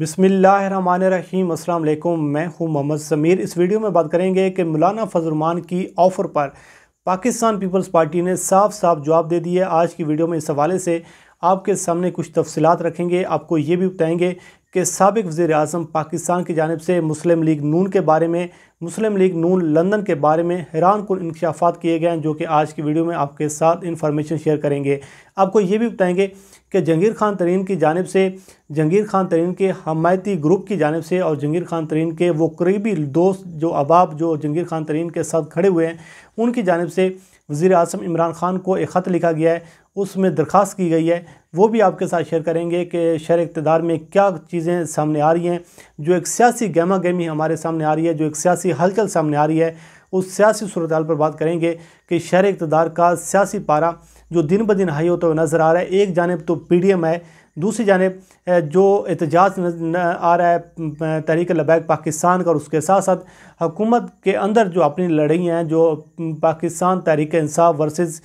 बिसमीम असल मैं हूं मोहम्मद समीर इस वीडियो में बात करेंगे कि मौलाना फजलमान की ऑफ़र पर पाकिस्तान पीपल्स पार्टी ने साफ साफ जवाब दे दिया आज की वीडियो में इस हवाले से आपके सामने कुछ तफसलत रखेंगे आपको ये भी बताएंगे के सबक वजे अजम पाकिस्तान की जानब से मुस्लिम लीग नून के बारे में मुस्लिम लीग नून लंदन के बारे में हैरान कन इंकशाफात किए गए हैं जो कि आज की वीडियो में आपके साथ इन्फॉर्मेशन शेयर करेंगे आपको ये भी बताएंगे कि जंगीर खान तरीन की जानब से जंगीर खान तरीन के हमायती ग्रुप की जानब से और जंगीर खान तरीन के वो करीबी दोस्त जो अबाब जो जंगीर खान तरीन के साथ खड़े हुए हैं उनकी जानब से वज़ी अजम इमरान खान को एक ख़त लिखा गया है उसमें दरख्वास्त की गई है वो भी आपके साथ शेयर करेंगे कि शहर इकतदार में क्या चीज़ें सामने आ रही हैं जो एक सियासी गहमा गहमी हमारे सामने आ रही है जो एक सियासी हलचल सामने आ रही है उस सियासी सूरत पर बात करेंगे कि शहर इकतदार का सियासी पारा जो दिन ब दिन हाई होता हुआ नज़र आ रहा है एक जानब तो पी डी एम है दूसरी जानब जो एहतजाज आ रहा है तहरीक लबैक पाकिस्तान का और उसके साथ साथ हुकूमत के अंदर जो अपनी लड़ाइयाँ हैं जो पाकिस्तान तहरीक इंसाफ वर्सेज़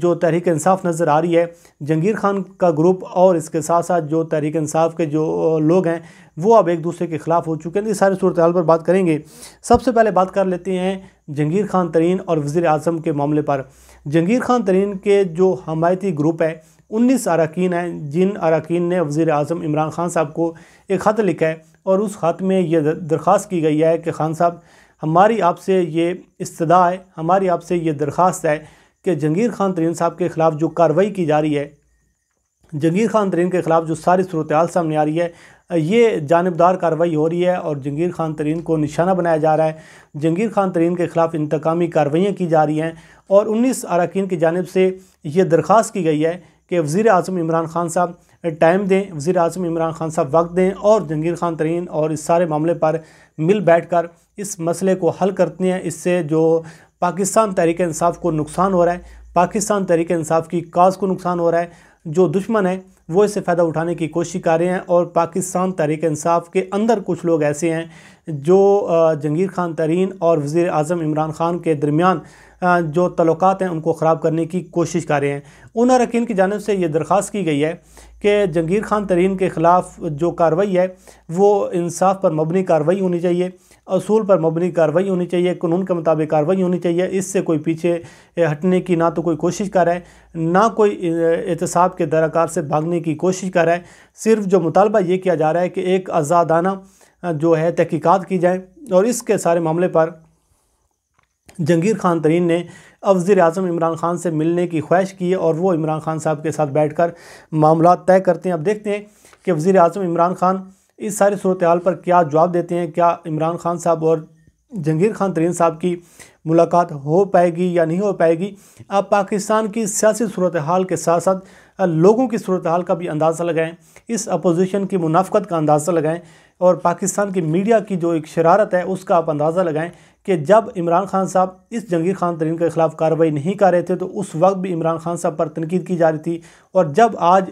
जो तहरीक इंसाफ नज़र आ रही है जंगीर खान का ग्रुप और इसके साथ साथ जो तहरीक इंसाफ के जो लोग हैं वो अब एक दूसरे के ख़िलाफ़ हो चुके हैं इस सारी सूरत पर बात करेंगे सबसे पहले बात कर लेते हैं जंगीर खान तरीन और वज़ी अजम के मामले पर जंगीर खान तरीन के जो हमायती ग्रुप है उन्नीस अरकान हैं जिन अरकान ने वज़ी अजम इमरान खान साहब को एक ख़त लिखा है और उस ख़त में ये दरख्वास्त की गई है कि खान साहब हमारी आपसे ये इस्तः है हमारी आपसे ये दरख्वास्त है कि जंगीर खान तरीन साहब के ख़िलाफ़ जो कार्रवाई की जा रही है जंगीर खान तरीन के ख़िलाफ़ जो सारी सूरत सामने आ रही है ये जानबदार कार्रवाई हो रही है और जंगीर खान तरीन को निशाना बनाया जा रहा है जंगीर खान तरीन के ख़िलाफ़ इंतकामी कार्रवाइयाँ की जा रही हैं और उन्नीस अरकान की जानब से ये दरख्वास्त की गई है कि वज़ी अजम इमरान खान साहब टाइम दें वज़ी अजम इमरान खान साहब वक्त दें और जंगीर खान तरीन और इस सारे मामले पर मिल बैठ कर इस मसले को हल करते हैं इससे जो पाकिस्तान तहरीक इंसाफ को नुकसान हो रहा है पाकिस्तान तहरीक इंसाफ की काज को नुकसान हो रहा है जो दुश्मन है वो इससे फ़ायदा उठाने की कोशिश कर रहे हैं और पाकिस्तान तहरीक इंसाफ के अंदर कुछ लोग ऐसे हैं जो जंगीर खान तरीन और वज़ी अजम इमरान ख़ान के दरमियान जो तल्लक हैं उनको ख़राब करने की कोशिश कर रहे हैं उन अरकान की जानब से ये दरख्वास्त की गई है कि जंगीर खान तरीन के ख़िलाफ़ जो कार्रवाई है वो इंसाफ पर मबनी कार्रवाई होनी चाहिए असूल पर मबनी कार्रवाई होनी चाहिए कानून के मुताबिक कार्रवाई होनी चाहिए इससे कोई पीछे हटने की ना तो कोई कोशिश कर रहा है ना कोई एहतसाब के दरकार से भागने की कोशिश कर रहा है सिर्फ जो मुतालबा ये किया जा रहा है कि एक आज़ादाना जो है तहकीक़ात की जाए और इसके सारे मामले पर जंगीर खान तरीन ने अब वज़ी अजम इमरान खान से मिलने की ख्वाहिश की है और वो इमरान खान साहब के साथ बैठ कर मामला तय करते हैं अब देखते हैं कि वज़ी अजम इमरान खान इस सारी सूरत हाल पर क्या जवाब देते हैं क्या इमरान खान साहब और जंगीर खान तरीन साहब की मुलाकात हो पाएगी या नहीं हो पाएगी आप पाकिस्तान की सियासी सूरत हाल के साथ साथ लोगों की सूरत हाल का भी अंदाज़ा लगाएं इस अपोजिशन की मुनाफ़त का अंदाज़ा लगाएं और पाकिस्तान की मीडिया की जो एक शरारत है उसका आप अंदाज़ा लगाएं कि जब इमरान खान साहब इस जंगीर खान तरीन के ख़िलाफ़ कार्रवाई नहीं कर रहे थे तो उस वक्त भी इमरान खान साहब पर तनकीद की जा रही थी और जब आज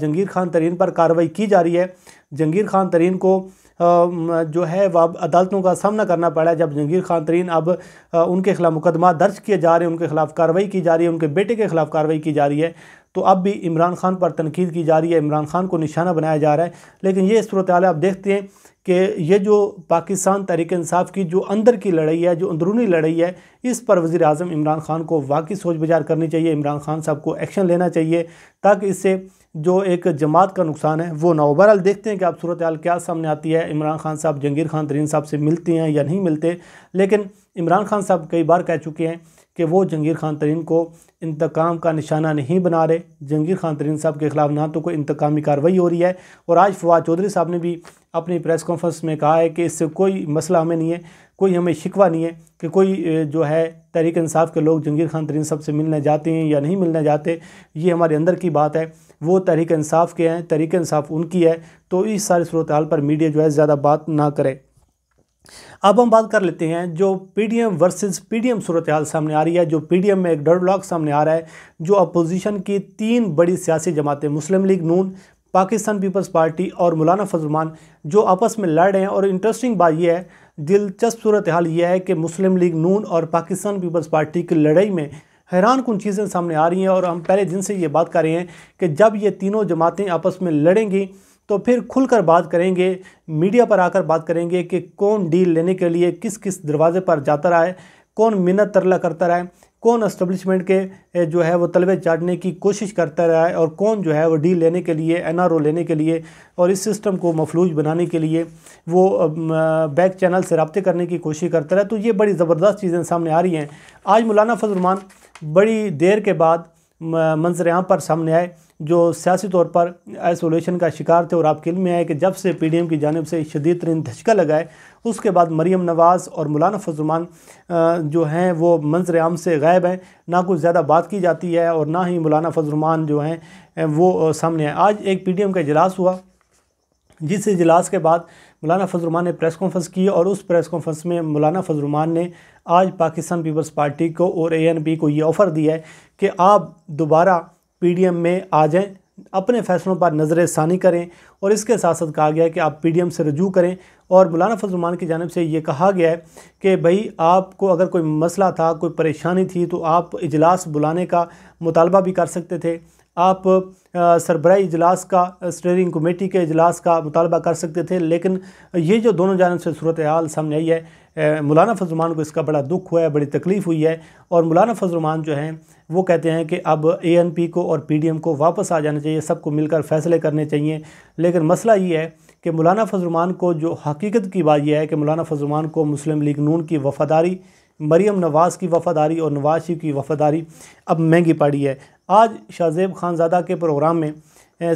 जंगीर खान तरीन पर कार्रवाई की जा रही है जंगीर खान तरीन को जो है वह अदालतों का सामना करना पड़ा जब जंगीर खान तरीन अब उनके खिलाफ मुकदमा दर्ज किए जा रहे हैं उनके खिलाफ कार्रवाई की जा रही है उनके बेटे के खिलाफ कार्रवाई की जा रही है तो अब भी इमरान खान पर तनकीद की जा रही है इमरान खान को निशाना बनाया जा रहा है लेकिन ये सूरत आप देखते हैं कि ये जो पाकिस्तान तहरीक इंसाफ की जो अंदर की लड़ाई है जो अंदरूनी लड़ाई है इस पर वज़ी अजम इमरान खान को वाकई सोच बिचार करनी चाहिए इमरान खान साहब को एक्शन लेना चाहिए ताकि इससे जो एक जमात का नुकसान है वो ना हो देखते हैं कि आप सूरत हाल क्या सामने आती है इमरान खान साहब जंगीर खान तरीन साहब से मिलते हैं या नहीं मिलते लेकिन इमरान खान साहब कई बार कह चुके हैं कि वो जंगीर खान तरीन को इंतकाम का निशाना नहीं बना रहे जंगीर खान तरीन साहब के ख़िलाफ़ ना तो कोई इंतकामी कार्रवाई हो रही है और आज फवाद चौधरी साहब ने भी अपनी प्रेस कॉन्फ्रेंस में कहा है कि इससे कोई मसला हमें नहीं है कोई हमें शिकवा नहीं है कि कोई जो है तहरीक इंसाफ के लोग जंगीर खान तरीन साहब से मिलने जाते हैं या नहीं मिलने जाते ये हमारे अंदर की बात है वो तहरीक इंसाफ के हैं तहरीक इंसाफ उनकी है तो इस सारी सूरत हाल पर मीडिया जो है ज़्यादा बात ना करे अब हम बात कर लेते हैं जो पीडीएम वर्सेस पीडीएम सूरत हाल सामने आ रही है जो पीडीएम में एक डेडलॉक सामने आ रहा है जो अपोजिशन की तीन बड़ी सियासी जमातें मुस्लिम लीग नून पाकिस्तान पीपल्स पार्टी और मौलाना फजलमान जो आपस में लड़ रहे हैं और इंटरेस्टिंग बात यह है दिलचस्प सूरत हाल यह है कि मुस्लिम लीग नून और पाकिस्तान पीपल्स पार्टी की लड़ाई में हैरान कन चीज़ें सामने आ रही हैं और हम पहले दिन से ये बात कर रहे हैं कि जब ये तीनों जमातें आपस में लड़ेंगी तो फिर खुलकर बात करेंगे मीडिया पर आकर बात करेंगे कि कौन डील लेने के लिए किस किस दरवाजे पर जाता रहा है कौन मिन्नत तरला करता रहा है कौन इस्टबलिशमेंट के जो है वो तलबे चाटने की कोशिश करता रहा है और कौन जो है वो डील लेने के लिए एनआरओ लेने के लिए और इस सिस्टम को मफलूज बनाने के लिए वो बैक चैनल से रबते करने की कोशिश करता रहा तो ये बड़ी ज़बरदस्त चीज़ें सामने आ रही हैं आज मौलाना फजलमान बड़ी देर के बाद मंजर यहाँ पर सामने आए जो सियासी तौर पर आइसोलेशन का शिकार थे और आपके इल्म में आए कि जब से पी डी एम की जानब से शदीद तरीन धचका लगाए उसके बाद मरीम नवाज़ और मौलाना फजलमान जो हैं वो मंजर आम से गायब हैं ना कुछ ज़्यादा बात की जाती है और ना ही मौलाना फजलमान जो हैं वो सामने आए आज एक पी डी एम का इजलास हुआ जिस इजलास के बाद मौलाना फजलरमान ने प्रेस कॉन्फ्रेंस की और उस प्रेस कॉन्फ्रेंस में मौलाना फजलरमान ने आज पाकिस्तान पीपल्स पार्टी को और ए एन पी को ये ऑफ़र दिया है कि आप दोबारा पीडीएम में आ जाएं अपने फैसलों पर नज़र षानी करें और इसके साथ साथ कहा गया है कि आप पीडीएम से रजू करें और मौलाना फजलमान की जानब से ये कहा गया है कि भाई आपको अगर कोई मसला था कोई परेशानी थी तो आप इजलास बुलाने का मुतालबा भी कर सकते थे आप सरबराह इजलास का स्टेयरिंग कमेटी के अजलास का मुतालबा कर सकते थे लेकिन ये जो दोनों जानब से सूरत हाल सामने आई है मौलाना फजलमान को इसका बड़ा दुख हुआ है बड़ी तकलीफ़ हुई है और मौलाना फजलमान जो हैं वो कहते हैं कि अब ए को और पी को वापस आ जाना चाहिए सबको मिलकर फैसले करने चाहिए लेकिन मसला ये है कि मौलाना फजलमान को जो हकीकत की बात यह है कि मौलाना फजलमान को मुस्लिम लीग नून की वफ़ादारी मरीम नवाज़ की वफ़ादारी और नवाज शरीफ की वफ़ादारी अब महंगी पड़ी है आज शाहजेब खानजादा के प्रोग्राम में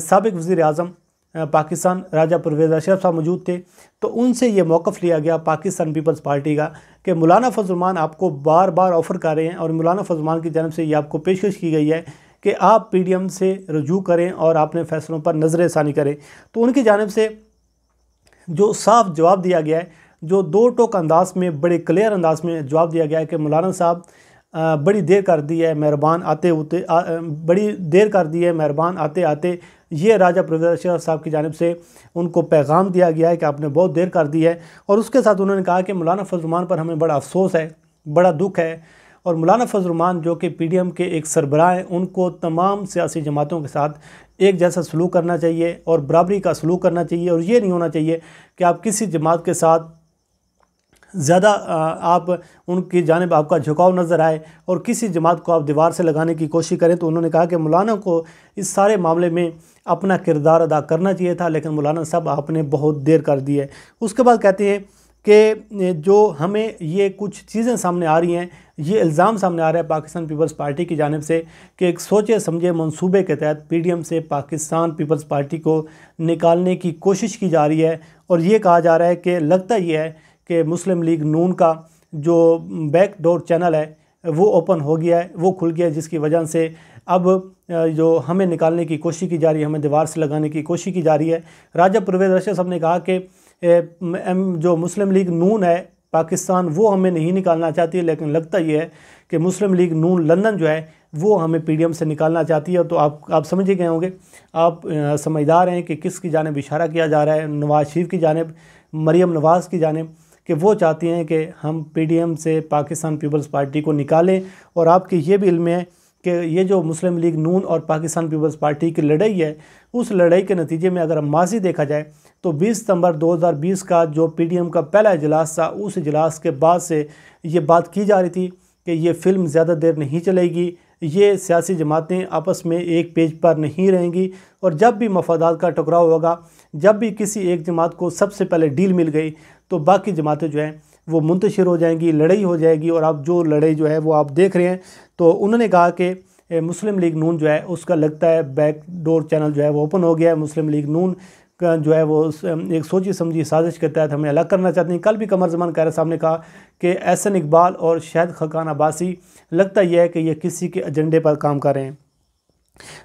सबक वज़ी अजम पाकिस्तान राजा परवेज अशरफ साहब मौजूद थे तो उनसे ये मौक़ लिया गया पाकिस्तान पीपल्स पार्टी का कि मौलाना फजलमान आपको बार बार ऑफ़र कर रहे हैं और मौलाना फजलमान की जानब से ये आपको पेशकश की गई है कि आप पी डी एम से रजू करें और अपने फैसलों पर नज़र षानी करें तो उनकी जानब से जो साफ जवाब दिया गया है जो दो टोक अंदाज में बड़े क्लियर अंदाज में जवाब दिया गया है कि मौलाना साहब बड़ी देर कर दी है मेहरबान आते होते बड़ी देर कर दी है मेहरबान आते आते ये राजा प्रवेश साहब की जानब से उनको पैगाम दिया गया है कि आपने बहुत देर कर दी है और उसके साथ उन्होंने कहा कि मौलाना फजलमान पर हमें बड़ा अफसोस है बड़ा दुख है और मौलाना फजलमान जो कि पी डी एम के एक सरबराह हैं उनको तमाम सियासी जमातों के साथ एक जैसा सलूक करना चाहिए और बराबरी का सलूक करना चाहिए और ये नहीं होना चाहिए कि आप किसी जमात के साथ ज़्यादा आप उनकी जानब आपका झुकाव नज़र आए और किसी जमात को आप दीवार से लगाने की कोशिश करें तो उन्होंने कहा कि मौलाना को इस सारे मामले में अपना किरदार अदा करना चाहिए था लेकिन मौलाना साहब आपने बहुत देर कर दी है उसके बाद कहते हैं कि जो हमें ये कुछ चीज़ें सामने आ रही हैं ये इल्ज़ाम सामने आ रहा है पाकिस्तान पीपल्स पार्टी की जानब से कि एक सोचे समझे मनसूबे के तहत पीडीएम से पाकिस्तान पीपल्स पार्टी को निकालने की कोशिश की जा रही है और ये कहा जा रहा है कि लगता ही है कि मुस्लिम लीग नून का जो बैक डोर चैनल है वो ओपन हो गया है वो खुल गया है जिसकी वजह से अब जो हमें निकालने की कोशिश की जा रही है हमें दीवार से लगाने की कोशिश की जा रही है राजा परवेज रशद साहब ने कहा कि जो मुस्लिम लीग नून है पाकिस्तान वो हमें नहीं निकालना चाहती है लेकिन लगता ये है कि मुस्लिम लीग नून लंदन जो है वो हमें पी से निकालना चाहती है तो आप आप समझ ही गए होंगे आप समझदार हैं कि किस की जानब इशारा किया जा रहा है नवाज़ शरीफ की जानब मरीम नवाज़ की जानब कि वो चाहती हैं कि हम पीडीएम से पाकिस्तान पीपल्स पार्टी को निकालें और आपके ये भी इल्म है कि ये जो मुस्लिम लीग नून और पाकिस्तान पीपल्स पार्टी की लड़ाई है उस लड़ाई के नतीजे में अगर माजी देखा जाए तो 20 सितंबर 2020 का जो पीडीएम का पहला इजलास था उस इजलास के बाद से ये बात की जा रही थी कि ये फ़िल्म ज़्यादा देर नहीं चलेगी ये सियासी जमातें आपस में एक पेज पर नहीं रहेंगी और जब भी मफादात का टकराव होगा जब भी किसी एक जमात को सबसे पहले डील मिल गई तो बाकी जमातें जो हैं वो मुंतशिर हो जाएंगी लड़ाई हो जाएगी और आप जो लड़ाई जो है वो आप देख रहे हैं तो उन्होंने कहा कि मुस्लिम लीग नून जो है उसका लगता है बैक डोर चैनल जो है वो ओपन हो गया है मुस्लिम लीग नून का जो है वो एक सोची समझी साजिश के तहत हमें अलग करना चाहते हैं कल भी कमर जमान कैर साहब ने कहा कि एहसन इकबाल और शायद खकान अब्बासी लगता यह है कि ये किसी के एजेंडे पर काम कर रहे हैं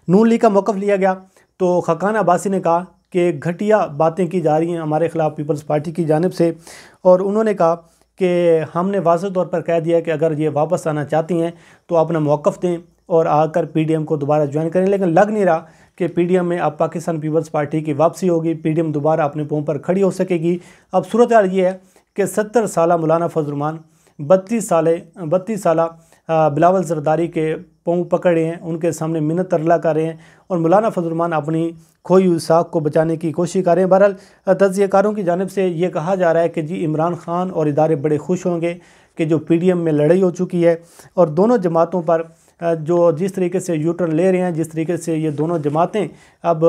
नून लीग का मौक़ लिया गया तो खकान अब्बासी ने कहा कि घटिया बातें की जा रही हैं हमारे ख़िलाफ़ पीपल्स पार्टी की जानब से और उन्होंने कहा कि हमने वाज तौर पर कह दिया कि अगर ये वापस आना चाहती हैं तो अपना मौक़ दें और आकर पीडीएम को दोबारा ज्वाइन करें लेकिन लग नहीं रहा कि पीडीएम में अब पाकिस्तान पीपल्स पार्टी की वापसी होगी पीडीएम दोबारा अपने पों पर खड़ी हो सकेगी अब सूरत हाल ये है कि सत्तर साल मौलाना फजलमान बत्तीस साल बत्तीस साल बिलावल जरदारी के पाँव पकड़े हैं उनके सामने मिन्नत तरला कर रहे हैं और मौलाना फजलमान अपनी खोई हुई साख को बचाने की कोशिश कर रहे हैं बहरहाल तजयकारों की जानब से ये कहा जा रहा है कि जी इमरान खान और इदारे बड़े खुश होंगे कि जो पी डी एम में लड़ाई हो चुकी है और दोनों जमातों पर जो जिस तरीके से यू टर्न ले रहे हैं जिस तरीके से ये दोनों जमातें अब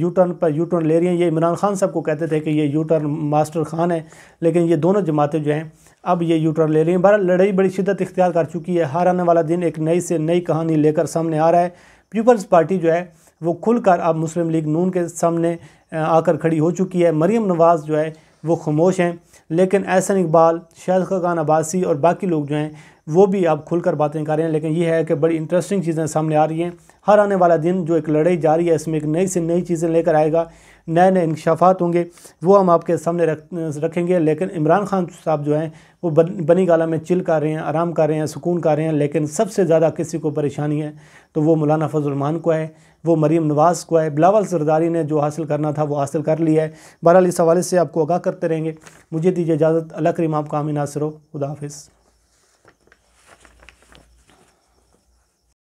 यू टर्न पर यू टर्न ले रही हैं ये इमरान खान साहब को कहते थे कि ये यू टर्न मास्टर खान है लेकिन ये दोनों जमातें जो हैं अब ये यू टर्न ले रही हैं बहर लड़ाई बड़ी शिदत इख्तियार कर चुकी है हार आने वाला दिन एक नई से नई कहानी लेकर सामने आ रहा है पीपल्स पार्टी जो है वो खुलकर अब मुस्लिम लीग नून के सामने आकर खड़ी हो चुकी है मरीम नवाज़ जो है वो खामोश हैं लेकिन एहसन इकबाल शैद खान अब्बासी और बाकी लोग जो हैं वो भी आप खुलकर बातें कर रहे हैं लेकिन ये है कि बड़ी इंटरेस्टिंग चीज़ें सामने आ रही हैं हर आने वाला दिन जो एक लड़ाई जारी है इसमें एक नई से नई चीज़ें लेकर आएगा नए नए इंकशाफात होंगे वो हम आपके सामने रख रखेंगे लेकिन इमरान खान साहब जो हैं वो बन, बनी गाला में चिल कर रहे हैं आराम कर रहे हैं सुकून कर रहे हैं लेकिन सबसे ज़्यादा किसी को परेशानी है तो वो मौलाना फजलरहमान को है वो मरीम नवाज़ को है बिलावल सरदारी ने जो हासिल करना था वो हासिल कर लिया है बहरहाल इस हवाले से आपको आगाह करते रहेंगे मुझे दीजिए इजाज़त अल्लाह करीम आपका आमिन नासर खुदा हाफिज़